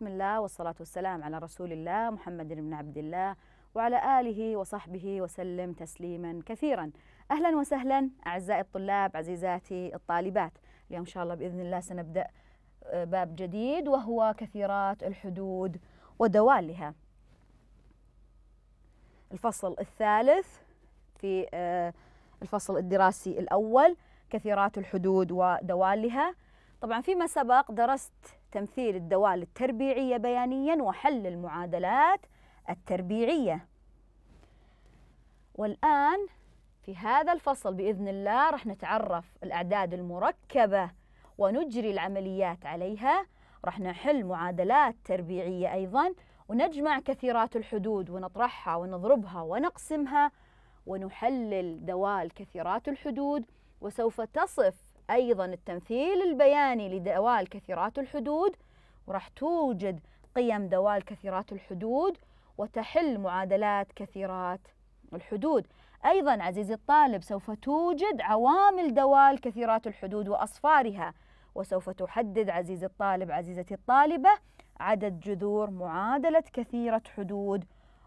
بسم الله والصلاة والسلام على رسول الله محمد بن عبد الله وعلى آله وصحبه وسلم تسليما كثيرا أهلا وسهلا أعزائي الطلاب عزيزاتي الطالبات اليوم إن شاء الله بإذن الله سنبدأ آه، باب جديد وهو كثيرات الحدود ودوالها الفصل الثالث في آه، الفصل الدراسي الأول كثيرات الحدود ودوالها طبعا فيما سبق درست تمثيل الدوال التربيعية بيانيا وحل المعادلات التربيعية والآن في هذا الفصل بإذن الله رح نتعرف الأعداد المركبة ونجري العمليات عليها رح نحل معادلات تربيعية أيضا ونجمع كثيرات الحدود ونطرحها ونضربها ونقسمها ونحلل دوال كثيرات الحدود وسوف تصف أيضا التمثيل البياني لدوال كثيرات الحدود وراح توجد قيم دوال كثيرات الحدود وتحل معادلات كثيرات الحدود أيضا عزيزي الطالب سوف توجد عوامل دوال كثيرات الحدود وأصفارها وسوف تحدد عزيزي الطالب عزيزتي الطالبة عدد جذور معادلة كثيرة حدود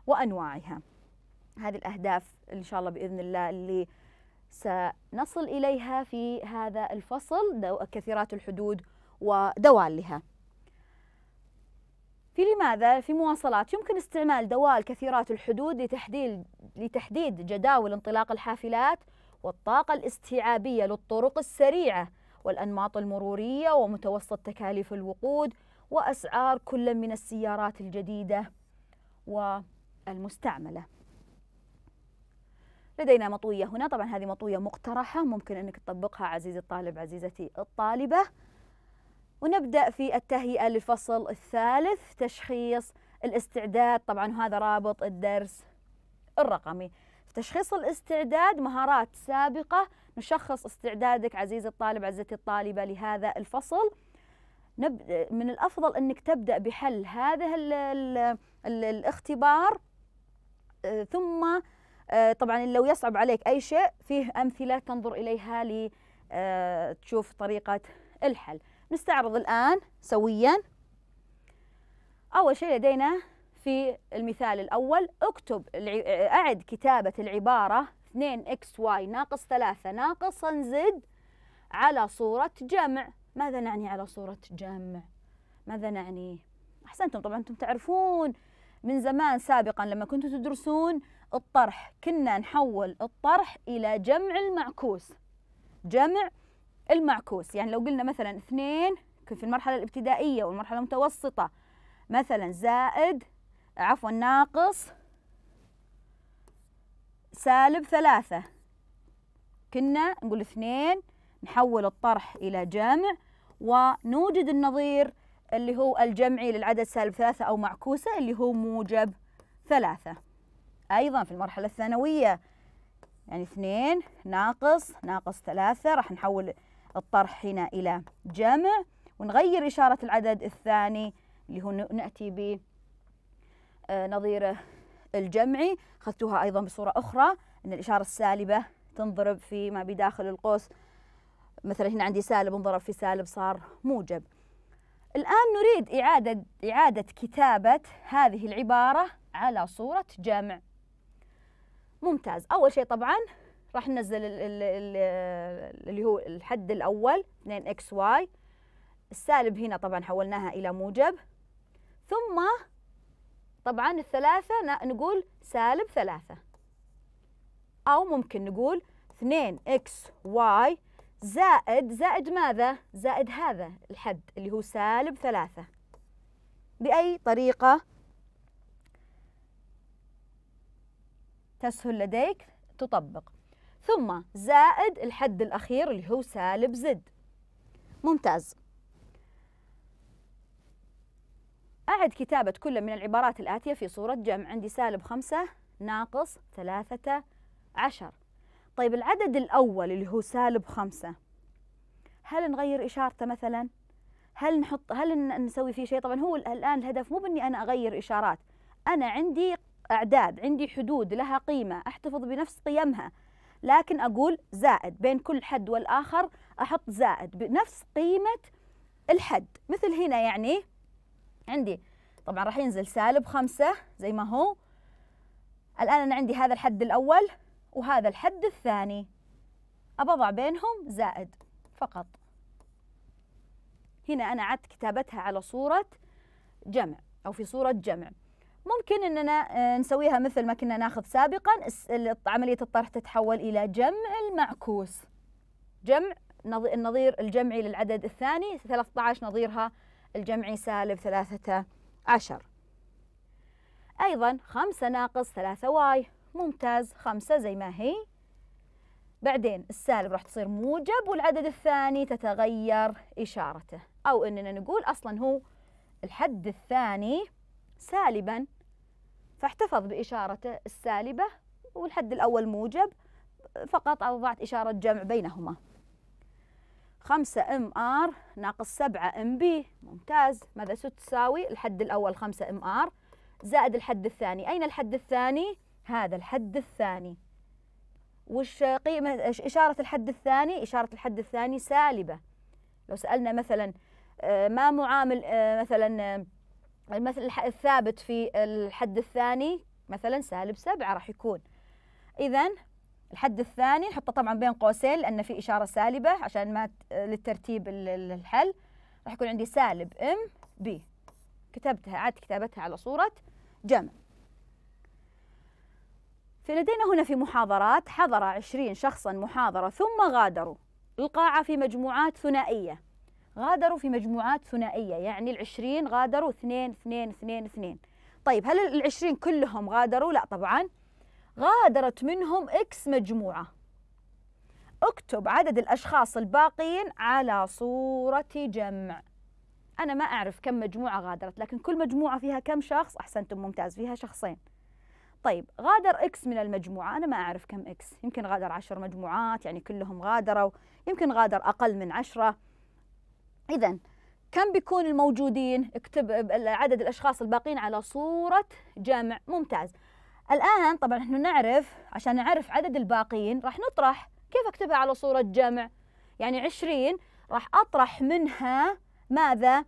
وأنواعها هذه الأهداف إن شاء الله بإذن الله اللي سنصل إليها في هذا الفصل كثيرات الحدود ودوالها في لماذا في مواصلات يمكن استعمال دوال كثيرات الحدود لتحديد لتحديد جداول انطلاق الحافلات والطاقة الاستيعابية للطرق السريعة والأنماط المرورية ومتوسط تكاليف الوقود وأسعار كل من السيارات الجديدة والمستعملة لدينا مطوية هنا طبعا هذه مطوية مقترحة ممكن أنك تطبقها عزيزي الطالب عزيزتي الطالبة ونبدأ في التهيئة للفصل الثالث تشخيص الاستعداد طبعا هذا رابط الدرس الرقمي تشخيص الاستعداد مهارات سابقة نشخص استعدادك عزيزي الطالب عزيزتي الطالبة لهذا الفصل نبدأ من الأفضل أنك تبدأ بحل هذا الاختبار آه، ثم آه، طبعا لو يصعب عليك أي شيء فيه أمثلة تنظر إليها لتشوف آه، طريقة الحل نستعرض الآن سويا أول شيء لدينا في المثال الأول اكتب آه، أعد كتابة العبارة 2xy ناقص 3 ناقصا زد على صورة جمع ماذا نعني على صورة جمع؟ ماذا نعني؟ أحسنتم طبعا أنتم تعرفون من زمان سابقا لما كنتوا تدرسون الطرح كنا نحول الطرح إلى جمع المعكوس جمع المعكوس يعني لو قلنا مثلا اثنين في المرحلة الابتدائية والمرحلة المتوسطة مثلا زائد عفوا ناقص سالب ثلاثة كنا نقول اثنين نحول الطرح إلى جمع ونوجد النظير اللي هو الجمعي للعدد سالب ثلاثة أو معكوسة اللي هو موجب ثلاثة أيضا في المرحلة الثانوية يعني اثنين ناقص ناقص ثلاثة راح نحول الطرح هنا إلى جمع ونغير إشارة العدد الثاني اللي هو نأتي ب آه، نظيره الجمعي أخذتوها أيضا بصورة أخرى أن الإشارة السالبة تنضرب في ما بداخل القوس مثلا هنا عندي سالب انضرب في سالب صار موجب الآن نريد إعادة, إعادة كتابة هذه العبارة على صورة جامع ممتاز أول شيء طبعا راح ننزل اللي هو الحد الأول 2xy السالب هنا طبعا حولناها إلى موجب ثم طبعا الثلاثة نقول سالب ثلاثة أو ممكن نقول 2xy زائد زائد ماذا؟ زائد هذا الحد اللي هو سالب ثلاثة بأي طريقة تسهل لديك تطبق ثم زائد الحد الأخير اللي هو سالب زد ممتاز أعد كتابة كل من العبارات الآتية في صورة جمع عندي سالب خمسة ناقص ثلاثة عشر طيب العدد الأول اللي هو سالب خمسة هل نغير إشارته مثلا؟ هل نحط هل نسوي فيه شيء؟ طبعا هو الآن الهدف مو بإني أنا أغير إشارات أنا عندي أعداد عندي حدود لها قيمة أحتفظ بنفس قيمها لكن أقول زائد بين كل حد والآخر أحط زائد بنفس قيمة الحد مثل هنا يعني عندي طبعا راح ينزل سالب خمسة زي ما هو الآن أنا عندي هذا الحد الأول وهذا الحد الثاني أبضع بينهم زائد فقط هنا أنا عدت كتابتها على صورة جمع أو في صورة جمع ممكن أننا آه، نسويها مثل ما كنا ناخذ سابقا عملية الطرح تتحول إلى جمع المعكوس جمع النظير الجمعي للعدد الثاني 13 نظيرها الجمعي سالب 13 أيضا 5 ناقص 3 واي ممتاز خمسة زي ما هي بعدين السالب راح تصير موجب والعدد الثاني تتغير إشارته أو إننا نقول أصلا هو الحد الثاني سالبا فاحتفظ بإشارته السالبة والحد الأول موجب فقط أوضعت إشارة جمع بينهما خمسة ام ار ناقص سبعة ام بي ممتاز ماذا ستساوي الحد الأول خمسة ام ار زائد الحد الثاني أين الحد الثاني؟ هذا الحد الثاني وش قيمة إشارة الحد الثاني إشارة الحد الثاني سالبة لو سألنا مثلا آه، ما معامل آه، مثلا المثل آه، الثابت في الحد الثاني مثلا سالب سبعة راح يكون إذا الحد الثاني نحطه طبعا بين قوسين لأن في إشارة سالبة عشان ما للترتيب الحل راح يكون عندي سالب ام بي كتبتها عاد كتابتها على صورة جمع فلدينا هنا في محاضرات حضر عشرين شخصا محاضرة ثم غادروا القاعة في مجموعات ثنائية غادروا في مجموعات ثنائية يعني العشرين غادروا اثنين اثنين اثنين اثنين طيب هل العشرين كلهم غادروا؟ لا طبعا غادرت منهم إكس مجموعة اكتب عدد الأشخاص الباقيين على صورة جمع أنا ما أعرف كم مجموعة غادرت لكن كل مجموعة فيها كم شخص أحسنتم ممتاز فيها شخصين طيب غادر اكس من المجموعه انا ما اعرف كم اكس يمكن غادر عشر مجموعات يعني كلهم غادروا يمكن غادر اقل من عشرة اذا كم بيكون الموجودين اكتب عدد الاشخاص الباقين على صوره جمع ممتاز الان طبعا احنا نعرف عشان نعرف عدد الباقين راح نطرح كيف اكتبها على صوره جمع يعني عشرين راح اطرح منها ماذا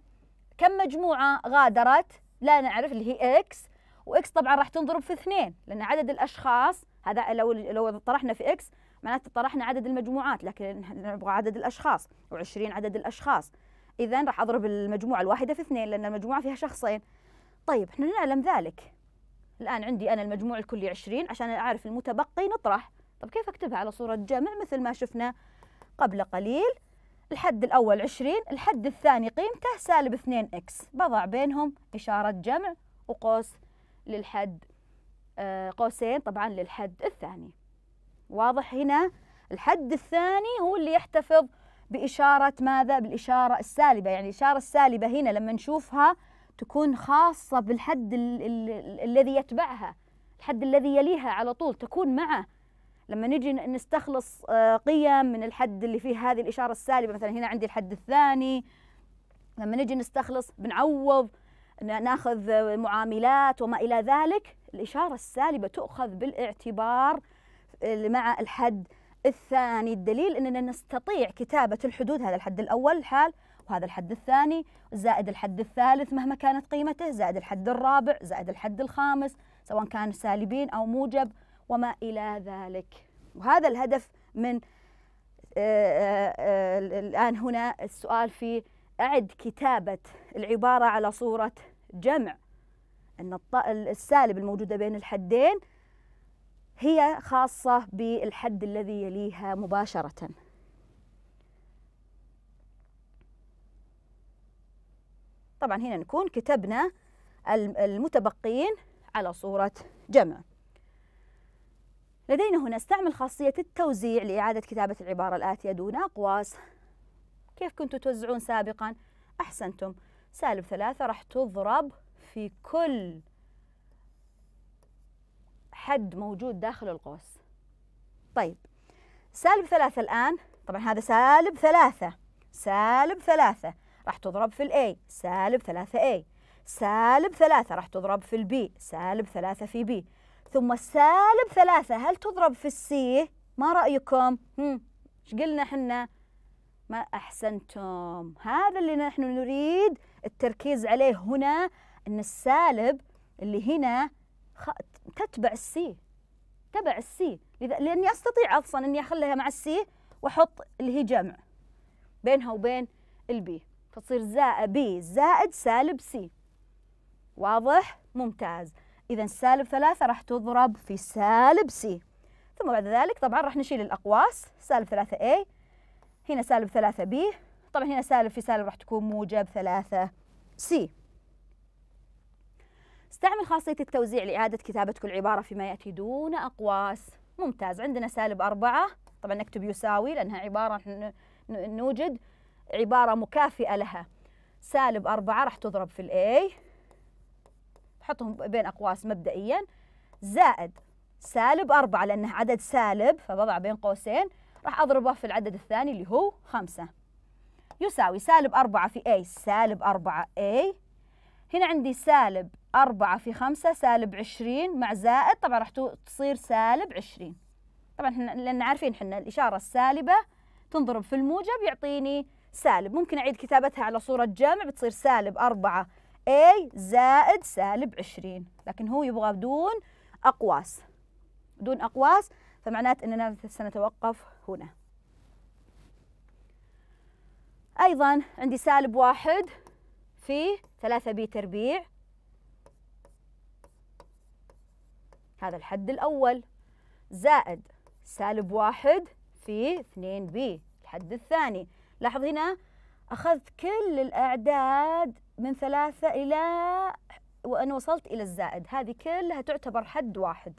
كم مجموعه غادرت لا نعرف اللي هي اكس واكس طبعا راح تنضرب في اثنين لان عدد الاشخاص هذا لو لو طرحنا في اكس معناته طرحنا عدد المجموعات لكن نبغى عدد الاشخاص و20 عدد الاشخاص اذا راح اضرب المجموعه الواحده في اثنين لان المجموعه فيها شخصين طيب احنا نعلم ذلك الان عندي انا المجموع الكلي 20 عشان اعرف المتبقي نطرح طب كيف اكتبها على صوره جمع مثل ما شفنا قبل قليل الحد الأول 20 الحد الثاني قيمته سالب 2 إكس بضع بينهم إشارة جمع وقوس للحد آه، قوسين طبعا للحد الثاني واضح هنا الحد الثاني هو اللي يحتفظ بإشارة ماذا؟ بالإشارة السالبة يعني الإشارة السالبة هنا لما نشوفها تكون خاصة بالحد ال ال الذي يتبعها الحد الذي يليها على طول تكون معه لما نجي نستخلص آه، قيم من الحد اللي فيه هذه الإشارة السالبة مثلا هنا عندي الحد الثاني لما نجي نستخلص بنعوض ناخذ معاملات وما إلى ذلك الإشارة السالبة تؤخذ بالاعتبار مع الحد الثاني الدليل أننا نستطيع كتابة الحدود هذا الحد الأول الحال وهذا الحد الثاني زائد الحد الثالث مهما كانت قيمته زائد الحد الرابع زائد الحد الخامس سواء كان سالبين أو موجب وما إلى ذلك وهذا الهدف من آه، آه، آه، الآن هنا السؤال في أعد كتابة العبارة على صورة جمع أن السالب الموجودة بين الحدين هي خاصة بالحد الذي يليها مباشرة طبعا هنا نكون كتبنا المتبقين على صورة جمع لدينا هنا استعمل خاصية التوزيع لإعادة كتابة العبارة الآتية دون أقواس كيف كنتم توزعون سابقا؟ أحسنتم سالب ثلاثة راح تضرب في كل حد موجود داخل القوس طيب سالب ثلاثة الآن طبعا هذا سالب ثلاثة سالب ثلاثة راح تضرب في الأي سالب ثلاثة أي سالب ثلاثة راح تضرب في البي سالب ثلاثة في بي ثم سالب ثلاثة هل تضرب في السي ما رأيكم ايش قلنا حنا ما أحسنتم هذا اللي نحن نريد التركيز عليه هنا أن السالب اللي هنا خ... تتبع السي تبع السي لذا لأني أستطيع أصلا أني أخليها مع السي وأحط اللي هي جمع بينها وبين البي فتصير زائد بي زائد سالب سي واضح ممتاز إذا سالب ثلاثة راح تضرب في سالب سي ثم بعد ذلك طبعا راح نشيل الأقواس سالب ثلاثة اي هنا سالب ثلاثة بي طبعا هنا سالب في سالب راح تكون موجب ثلاثة سي استعمل خاصية التوزيع لإعادة كتابة كل عبارة فيما يأتي دون أقواس ممتاز عندنا سالب أربعة طبعا نكتب يساوي لأنها عبارة نوجد عبارة مكافئة لها سالب أربعة راح تضرب في الأي حطهم بين أقواس مبدئيا زائد سالب أربعة لأنه عدد سالب فبضع بين قوسين راح أضربه في العدد الثاني اللي هو خمسة يساوي سالب 4 في A سالب 4 A هنا عندي سالب 4 في 5 سالب 20 مع زائد طبعا راح تصير سالب 20 طبعا احنا لان عارفين احنا الاشاره السالبه تنضرب في الموجب يعطيني سالب ممكن اعيد كتابتها على صوره جمع بتصير سالب 4 A زائد سالب 20 لكن هو يبغى بدون أقواس بدون أقواس فمعناته أننا سنتوقف هنا أيضا عندي سالب واحد في ثلاثة بي تربيع هذا الحد الأول زائد سالب واحد في اثنين بي الحد الثاني لاحظ هنا أخذت كل الأعداد من ثلاثة إلى وأن وصلت إلى الزائد هذه كلها تعتبر حد واحد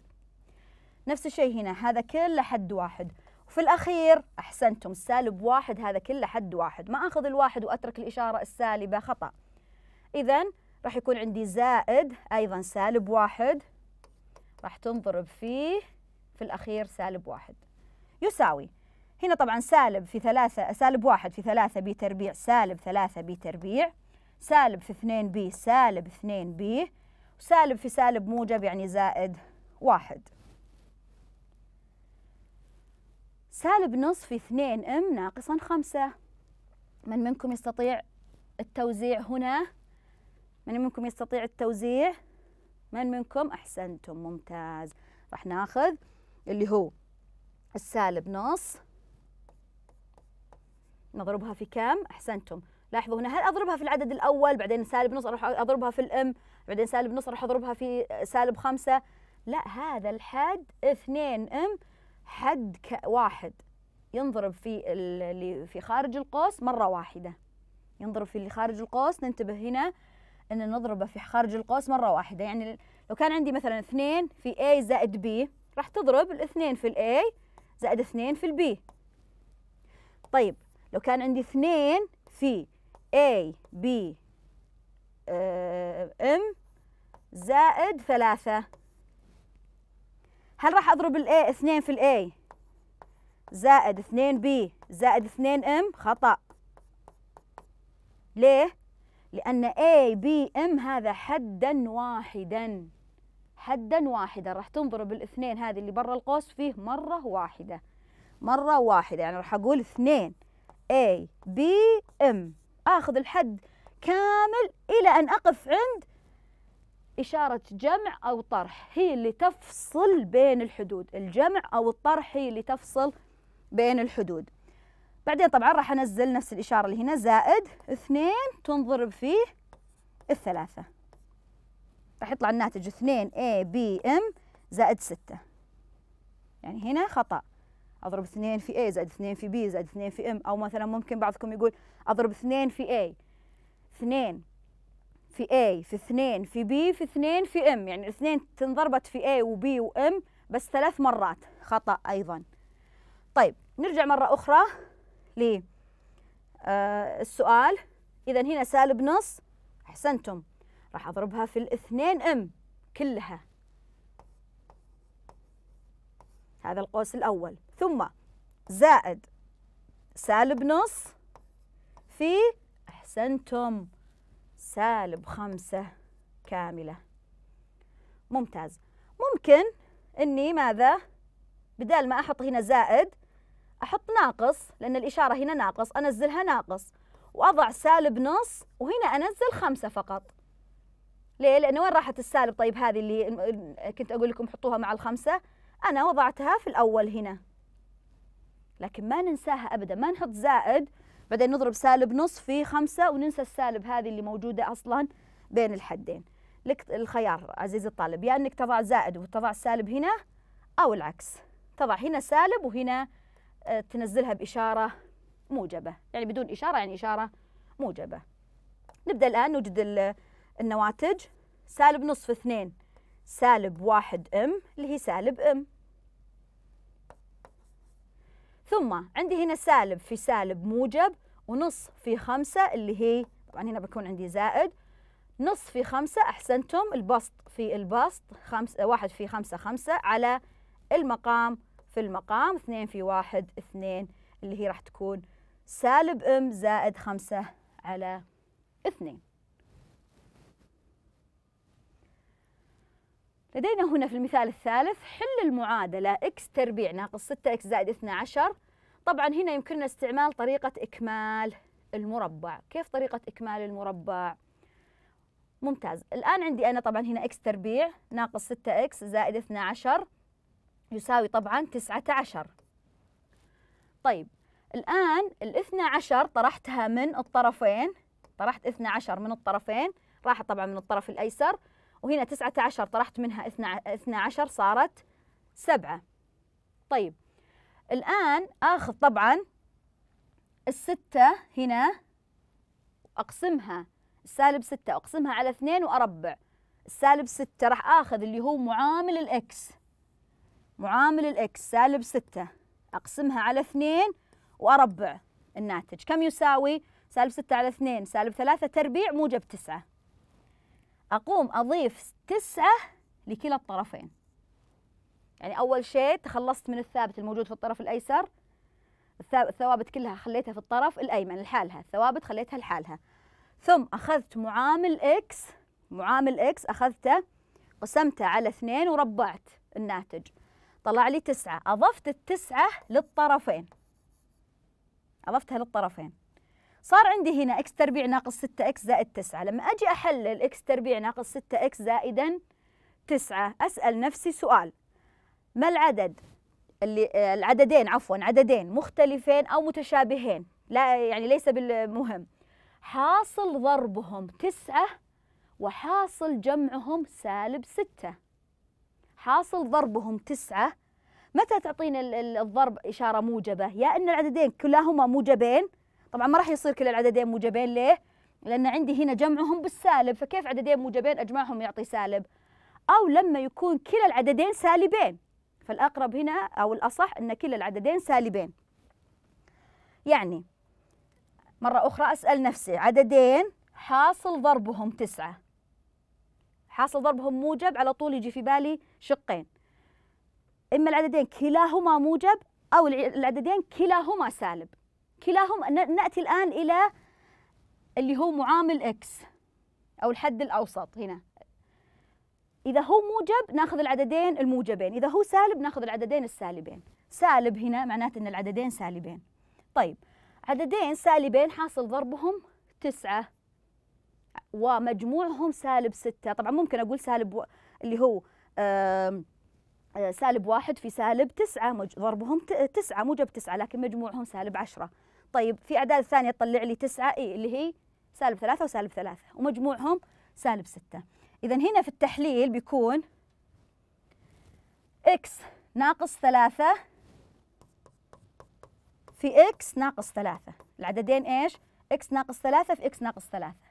نفس الشيء هنا هذا كله حد واحد في الأخير أحسنتم السالب واحد هذا كله حد واحد ما أخذ الواحد وأترك الإشارة السالبة خطأ إذا راح يكون عندي زائد أيضا سالب واحد راح تنضرب فيه في الأخير سالب واحد يساوي هنا طبعا سالب في ثلاثة سالب واحد في ثلاثة بي تربيع سالب ثلاثة بي تربيع سالب في اثنين بي سالب اثنين بي وسالب في سالب موجب يعني زائد واحد سالب نصف 2 ام ناقصا 5 من منكم يستطيع التوزيع هنا من منكم يستطيع التوزيع من منكم احسنتم ممتاز راح ناخذ اللي هو السالب نص نضربها في كم احسنتم لاحظوا هنا هل اضربها في العدد الاول بعدين سالب نص اروح اضربها في الام بعدين سالب نص اروح اضربها في سالب خمسة لا هذا الحد 2 ام حد واحد ينضرب في اللي في خارج القوس مرة واحدة ينضرب في اللي خارج القوس ننتبه هنا أن نضربه في خارج القوس مرة واحدة يعني لو كان عندي مثلا اثنين في A زائد B راح تضرب الاثنين في الA زائد اثنين في البي طيب لو كان عندي اثنين في A B ام آه، زائد ثلاثة هل راح اضرب A 2 في A زائد 2 B زائد 2 M خطأ ليه؟ لأن A B M هذا حدا واحدا حدا واحدا راح تنضرب الاثنين هذه اللي برا القوس فيه مرة واحدة مرة واحدة يعني راح أقول اثنين A B M آخذ الحد كامل إلى أن أقف عند إشارة جمع أو طرح هي اللي تفصل بين الحدود الجمع أو الطرح هي اللي تفصل بين الحدود بعدين طبعا راح أنزل نفس الإشارة اللي هنا زائد اثنين تنضرب فيه الثلاثة راح يطلع الناتج اثنين A B M زائد ستة يعني هنا خطأ أضرب اثنين في A زائد اثنين في B زائد اثنين في M أو مثلا ممكن بعضكم يقول أضرب اثنين في A اثنين في A في 2 في B في 2 في M يعني الاثنين تنضربت في A و B و M بس ثلاث مرات خطأ أيضا طيب نرجع مرة أخرى للسؤال آه السؤال. إذا هنا سالب نص أحسنتم راح أضربها في الاثنين M كلها هذا القوس الأول ثم زائد سالب نص في أحسنتم سالب خمسة كاملة ممتاز ممكن أني ماذا بدال ما أحط هنا زائد أحط ناقص لأن الإشارة هنا ناقص أنزلها ناقص وأضع سالب نص وهنا أنزل خمسة فقط ليه؟ لأن وين راحت السالب طيب هذه اللي كنت أقول لكم حطوها مع الخمسة أنا وضعتها في الأول هنا لكن ما ننساها أبدا ما نحط زائد بعدين نضرب سالب نص في خمسة وننسى السالب هذه اللي موجودة أصلا بين الحدين لك الخيار عزيزي الطالب يا يعني أنك تضع زائد وتضع السالب هنا أو العكس تضع هنا سالب وهنا آه، تنزلها بإشارة موجبة يعني بدون إشارة يعني إشارة موجبة نبدأ الآن نوجد النواتج سالب نصف اثنين سالب واحد ام اللي هي سالب ام ثم عندي هنا سالب في سالب موجب ونص في خمسة اللي هي طبعا هنا بكون عندي زائد نص في خمسة أحسنتم البسط في البسط خمسة واحد في خمسة خمسة على المقام في المقام اثنين في واحد اثنين اللي هي راح تكون سالب ام زائد خمسة على اثنين لدينا هنا في المثال الثالث حل المعادلة x تربيع ناقص 6x زائد 12 طبعا هنا يمكننا استعمال طريقة إكمال المربع كيف طريقة إكمال المربع؟ ممتاز الآن عندي أنا طبعا هنا إكس تربيع ناقص 6 إكس زائد 12 يساوي طبعا 19 طيب الآن ال 12 طرحتها من الطرفين طرحت 12 من الطرفين راحت طبعا من الطرف الأيسر وهنا 19 طرحت منها اثنى عشر صارت سبعة طيب الآن آخذ طبعا الستة هنا أقسمها السالب ستة أقسمها على اثنين وأربع السالب ستة راح آخذ اللي هو معامل الإكس معامل الإكس سالب ستة أقسمها على اثنين وأربع الناتج كم يساوي؟ سالب ستة على اثنين سالب ثلاثة تربيع موجب تسعة أقوم أضيف تسعة لكلا الطرفين يعني أول شيء تخلصت من الثابت الموجود في الطرف الأيسر الثوابت كلها خليتها في الطرف الأيمن لحالها الثوابت خليتها لحالها ثم أخذت معامل إكس معامل إكس أخذته قسمته على اثنين وربعت الناتج طلع لي تسعة أضفت التسعة للطرفين أضفتها للطرفين صار عندي هنا إكس تربيع ناقص 6 إكس زائد 9 لما أجي أحلل إكس تربيع ناقص 6 إكس زائدا 9 أسأل نفسي سؤال ما العدد اللي آه، العددين عفوا عددين مختلفين أو متشابهين لا يعني ليس بالمهم حاصل ضربهم تسعة وحاصل جمعهم سالب ستة حاصل ضربهم تسعة متى تعطينا الضرب إشارة موجبة يا أن العددين كلاهما موجبين طبعا ما راح يصير كل العددين موجبين ليه لأن عندي هنا جمعهم بالسالب فكيف عددين موجبين أجمعهم يعطي سالب أو لما يكون كلا العددين سالبين فالأقرب هنا أو الأصح أن كلا العددين سالبين يعني مرة أخرى أسأل نفسي عددين حاصل ضربهم تسعة حاصل ضربهم موجب على طول يجي في بالي شقين إما العددين كلاهما موجب أو العددين كلاهما سالب كلاهما نأتي الآن إلى اللي هو معامل إكس أو الحد الأوسط هنا إذا هو موجب ناخذ العددين الموجبين إذا هو سالب ناخذ العددين السالبين سالب هنا معناته أن العددين سالبين طيب عددين سالبين حاصل ضربهم تسعة ومجموعهم سالب ستة طبعا ممكن أقول سالب و... اللي هو آه سالب واحد في سالب تسعة مج... ضربهم تسعة موجب تسعة لكن مجموعهم سالب عشرة طيب في أعداد ثانية تطلع لي تسعة إيه اللي هي سالب ثلاثة وسالب ثلاثة ومجموعهم سالب ستة إذا هنا في التحليل بيكون إكس ناقص ثلاثة في إكس ناقص ثلاثة العددين إيش؟ إكس ناقص ثلاثة في إكس ناقص ثلاثة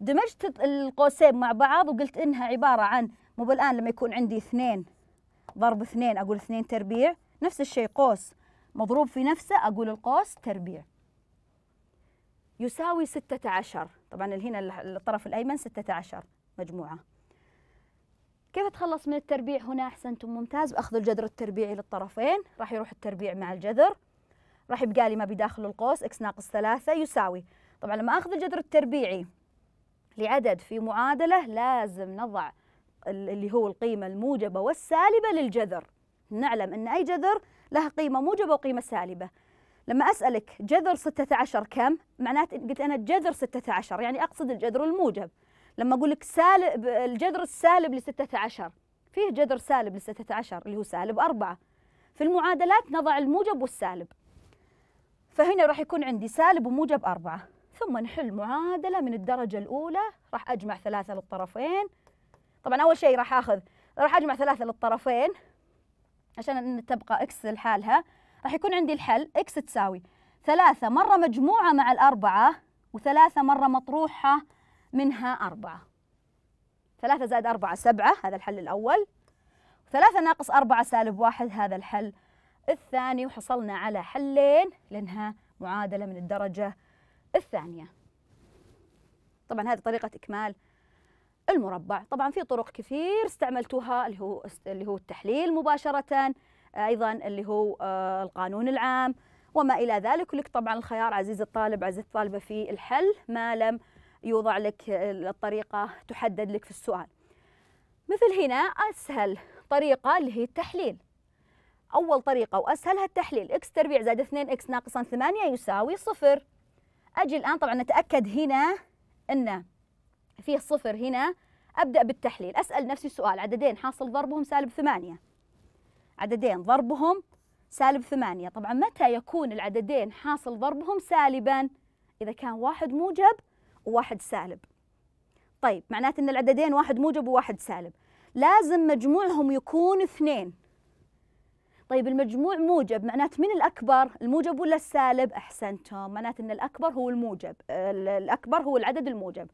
دمجت القوسين مع بعض وقلت إنها عبارة عن مو بالآن لما يكون عندي اثنين ضرب اثنين أقول اثنين تربيع نفس الشيء قوس مضروب في نفسه أقول القوس تربيع يساوي ستة عشر طبعا هنا الطرف الأيمن ستة عشر مجموعة كيف اتخلص من التربيع هنا احسنتم ممتاز باخذ الجذر التربيعي للطرفين راح يروح التربيع مع الجذر راح يبقى لي ما بداخل القوس اكس ناقص ثلاثة يساوي طبعا لما اخذ الجذر التربيعي لعدد في معادلة لازم نضع اللي هو القيمة الموجبة والسالبة للجذر نعلم ان اي جذر لها قيمة موجبة وقيمة سالبة لما اسألك جذر 16 كم معناته قلت انا الجذر 16 يعني اقصد الجذر الموجب لما اقول لك سالب الجذر السالب ل 16 فيه جذر سالب ل 16 اللي هو سالب 4 في المعادلات نضع الموجب والسالب فهنا راح يكون عندي سالب وموجب 4 ثم نحل معادلة من الدرجة الأولى راح أجمع ثلاثة للطرفين طبعا أول شيء راح أخذ راح أجمع ثلاثة للطرفين عشان أن تبقى إكس لحالها راح يكون عندي الحل إكس تساوي ثلاثة مرة مجموعة مع الأربعة وثلاثة مرة مطروحة منها أربعة ثلاثة زائد أربعة سبعة هذا الحل الأول ثلاثة ناقص أربعة سالب واحد هذا الحل الثاني وحصلنا على حلين لأنها معادلة من الدرجة الثانية طبعا هذه طريقة إكمال المربع طبعا في طرق كثير استعملتوها اللي هو اللي هو التحليل مباشرة آه، أيضا اللي هو آه، القانون العام وما إلى ذلك لك طبعا الخيار عزيزي الطالب عزيزي الطالبة في الحل ما لم يوضع لك الطريقة تحدد لك في السؤال مثل هنا أسهل طريقة اللي هي التحليل أول طريقة وأسهلها التحليل x تربيع زائد 2 x ناقصا 8 يساوي صفر أجي الآن طبعا نتأكد هنا أن فيه صفر هنا أبدأ بالتحليل أسأل نفسي سؤال عددين حاصل ضربهم سالب ثمانية عددين ضربهم سالب ثمانية طبعا متى يكون العددين حاصل ضربهم سالبا إذا كان واحد موجب وواحد سالب طيب معناته ان العددين واحد موجب وواحد سالب لازم مجموعهم يكون اثنين طيب المجموع موجب معناته من الأكبر الموجب ولا السالب أحسنتم معناته أن الأكبر هو الموجب الأكبر هو العدد الموجب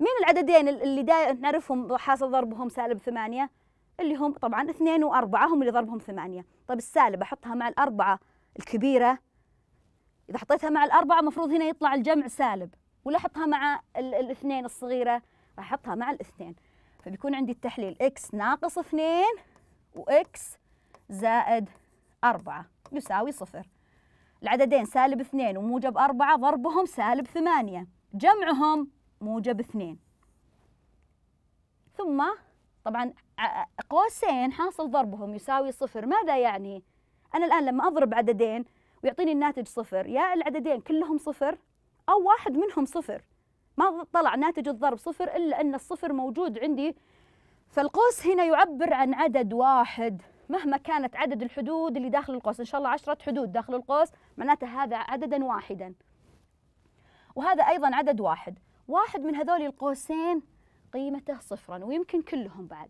مين العددين اللي دا نعرفهم حاصل ضربهم سالب ثمانية اللي هم طبعا اثنين وأربعة هم اللي ضربهم ثمانية طيب السالب أحطها مع الأربعة الكبيرة إذا حطيتها مع الأربعة مفروض هنا يطلع الجمع سالب ولا احطها مع الاثنين الصغيره راح احطها مع الاثنين فبيكون عندي التحليل اكس ناقص 2 واكس زائد 4 يساوي صفر العددين سالب 2 وموجب 4 ضربهم سالب 8 جمعهم موجب 2 ثم طبعا قوسين حاصل ضربهم يساوي صفر ماذا يعني؟ أنا الآن لما أضرب عددين ويعطيني الناتج صفر يا العددين كلهم صفر أو واحد منهم صفر ما طلع ناتج الضرب صفر إلا أن الصفر موجود عندي فالقوس هنا يعبر عن عدد واحد مهما كانت عدد الحدود اللي داخل القوس إن شاء الله عشرة حدود داخل القوس معناته هذا عددا واحدا وهذا أيضا عدد واحد واحد من هذول القوسين قيمته صفرا ويمكن كلهم بعد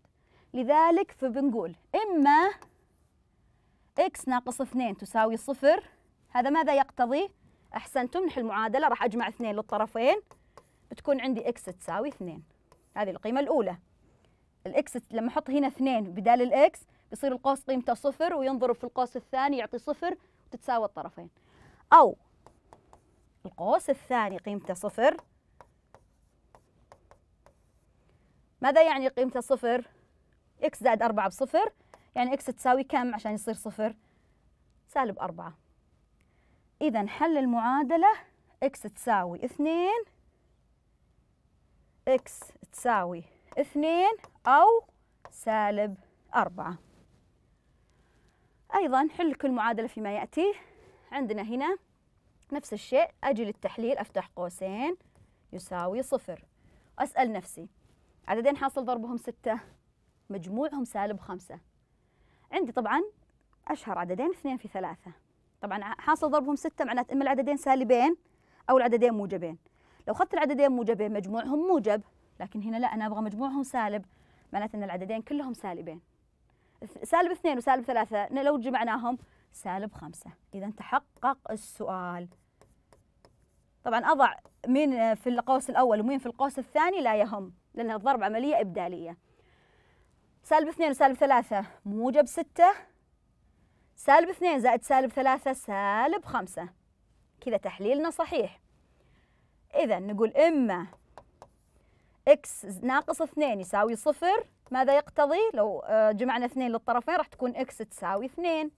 لذلك فبنقول إما x ناقص 2 تساوي صفر هذا ماذا يقتضي؟ احسنتم نحل المعادله راح اجمع اثنين للطرفين بتكون عندي اكس تساوي اثنين هذه القيمه الاولى الاكس لما احط هنا اثنين بدال الاكس بيصير القوس قيمته صفر وينضرب في القوس الثاني يعطي صفر وتتساوى الطرفين او القوس الثاني قيمته صفر ماذا يعني قيمته صفر؟ اكس زائد أربعة بصفر يعني اكس تساوي كم عشان يصير صفر؟ سالب أربعة إذا حل المعادلة إكس تساوي اثنين إكس تساوي اثنين أو سالب أربعة أيضا حل كل معادلة فيما يأتي عندنا هنا نفس الشيء أجي للتحليل أفتح قوسين يساوي صفر أسأل نفسي عددين حاصل ضربهم ستة مجموعهم سالب خمسة عندي طبعا أشهر عددين اثنين في ثلاثة طبعا حاصل ضربهم ستة معناته إما العددين سالبين أو العددين موجبين لو أخذت العددين موجبين مجموعهم موجب لكن هنا لا أنا أبغى مجموعهم سالب معناته أن العددين كلهم سالبين سالب اثنين وسالب ثلاثة لو جمعناهم سالب خمسة إذا تحقق السؤال طبعا أضع مين في القوس الأول ومين في القوس الثاني لا يهم لأن الضرب عملية إبدالية سالب اثنين وسالب ثلاثة موجب ستة سالب 2 زائد سالب 3 سالب 5 كذا تحليلنا صحيح إذا نقول إما إكس ناقص 2 يساوي صفر ماذا يقتضي لو آه، جمعنا اثنين للطرفين راح تكون إكس تساوي 2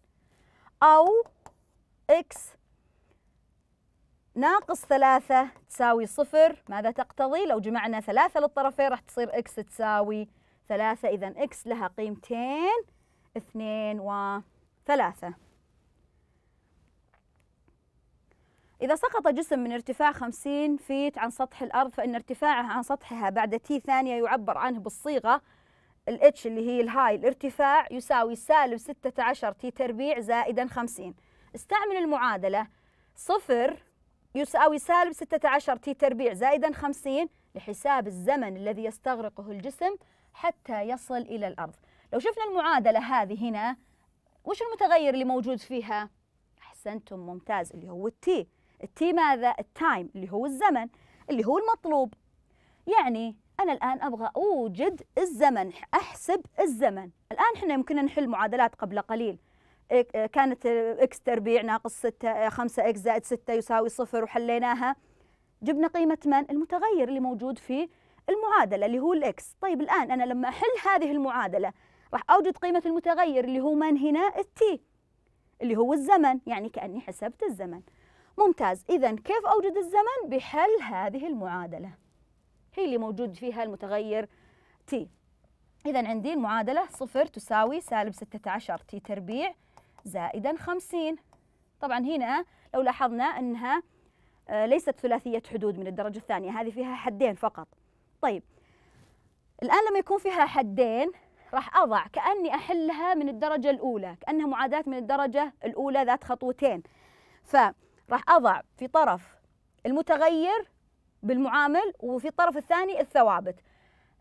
أو إكس ناقص ثلاثة تساوي صفر ماذا تقتضي لو جمعنا ثلاثة للطرفين راح تصير إكس تساوي ثلاثة إذا إكس لها قيمتين اثنين و ثلاثة إذا سقط جسم من ارتفاع 50 فيت عن سطح الأرض فإن ارتفاعه عن سطحها بعد تي ثانية يعبر عنه بالصيغة الاتش اللي هي الهاي الارتفاع يساوي سالب 16 تي تربيع زائدا 50 استعمل المعادلة صفر يساوي سالب 16 تي تربيع زائدا 50 لحساب الزمن الذي يستغرقه الجسم حتى يصل إلى الأرض لو شفنا المعادلة هذه هنا وش المتغير اللي موجود فيها؟ أحسنتم ممتاز اللي هو التي التي ماذا؟ التايم اللي هو الزمن اللي هو المطلوب يعني أنا الآن أبغى أوجد الزمن أحسب الزمن الآن إحنا يمكن نحل معادلات قبل قليل كانت إكس تربيع ناقص 6 5 إكس زائد 6 يساوي صفر وحليناها جبنا قيمة من؟ المتغير اللي موجود في المعادلة اللي هو الإكس طيب الآن أنا لما أحل هذه المعادلة راح أوجد قيمة المتغير اللي هو من هنا التي اللي هو الزمن يعني كأني حسبت الزمن ممتاز إذا كيف أوجد الزمن بحل هذه المعادلة هي اللي موجود فيها المتغير تي إذا عندي المعادلة صفر تساوي سالب 16 تي تربيع زائدا 50 طبعا هنا لو لاحظنا أنها آه، ليست ثلاثية حدود من الدرجة الثانية هذه فيها حدين فقط طيب الآن لما يكون فيها حدين راح أضع كأني أحلها من الدرجة الأولى كأنها معاداة من الدرجة الأولى ذات خطوتين فراح أضع في طرف المتغير بالمعامل وفي الطرف الثاني الثوابت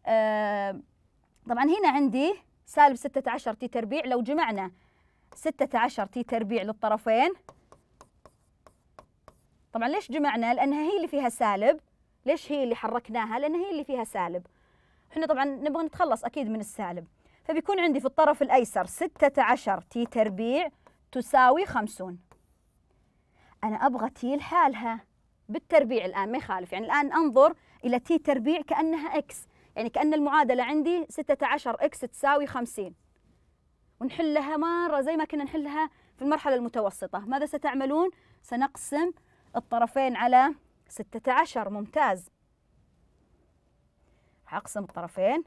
آه، طبعا هنا عندي سالب 16 تي تربيع لو جمعنا 16 تي تربيع للطرفين طبعا ليش جمعنا لأنها هي اللي فيها سالب ليش هي اللي حركناها لأنها هي اللي فيها سالب احنا طبعا نبغى نتخلص أكيد من السالب فبيكون عندي في الطرف الأيسر ستة عشر تي تربيع تساوي خمسون أنا أبغى تي لحالها بالتربيع الآن ما يخالف يعني الآن أنظر إلى تي تربيع كأنها إكس يعني كأن المعادلة عندي ستة عشر إكس تساوي خمسين ونحلها مرة زي ما كنا نحلها في المرحلة المتوسطة ماذا ستعملون؟ سنقسم الطرفين على ستة عشر ممتاز أقسم الطرفين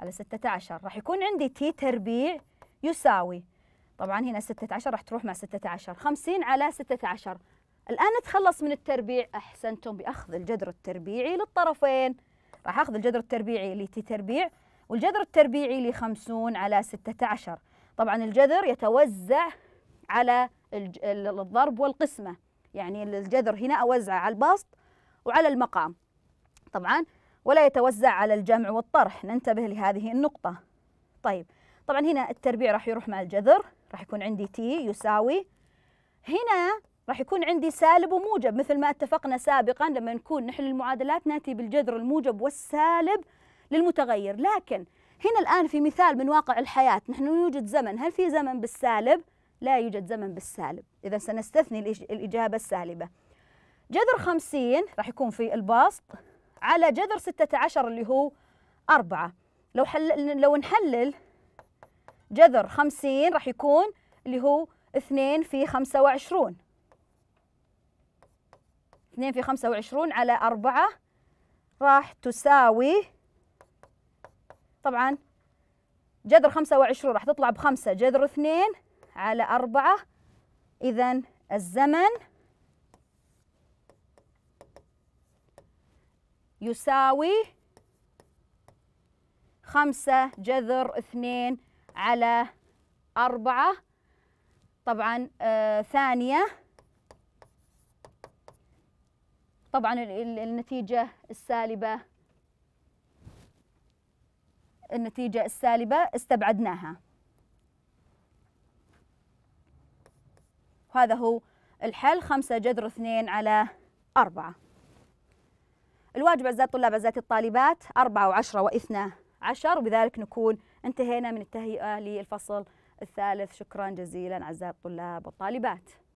على 16 راح يكون عندي تي تربيع يساوي طبعا هنا 16 راح تروح مع 16 50 على 16 الآن نتخلص من التربيع أحسنتم بأخذ الجذر التربيعي للطرفين راح أخذ الجذر التربيعي لتي تربيع والجذر التربيعي ل 50 على 16 طبعا الجذر يتوزع على الضرب والقسمة يعني الجذر هنا أوزعه على البسط وعلى المقام طبعا ولا يتوزع على الجمع والطرح ننتبه لهذه النقطة طيب طبعا هنا التربيع راح يروح مع الجذر راح يكون عندي تي يساوي هنا راح يكون عندي سالب وموجب مثل ما اتفقنا سابقا لما نكون نحل المعادلات ناتي بالجذر الموجب والسالب للمتغير لكن هنا الآن في مثال من واقع الحياة نحن يوجد زمن هل في زمن بالسالب؟ لا يوجد زمن بالسالب إذا سنستثني الإجابة السالبة جذر خمسين راح يكون في البسط على جذر 16 اللي هو 4 لو حل لو نحلل جذر 50 راح يكون اللي هو 2 في 25 2 في 25 على 4 راح تساوي طبعا جذر 25 راح تطلع بخمسة جذر 2 على 4 إذا الزمن يساوي خمسة جذر اثنين على أربعة طبعا آه ثانية طبعا النتيجة السالبة النتيجة السالبة استبعدناها وهذا هو الحل خمسة جذر اثنين على أربعة الواجب أعزائي الطلاب أعزائي الطالبات 4 و10 و12 وبذلك نكون انتهينا من التهيئة للفصل الثالث شكرا جزيلا أعزائي الطلاب والطالبات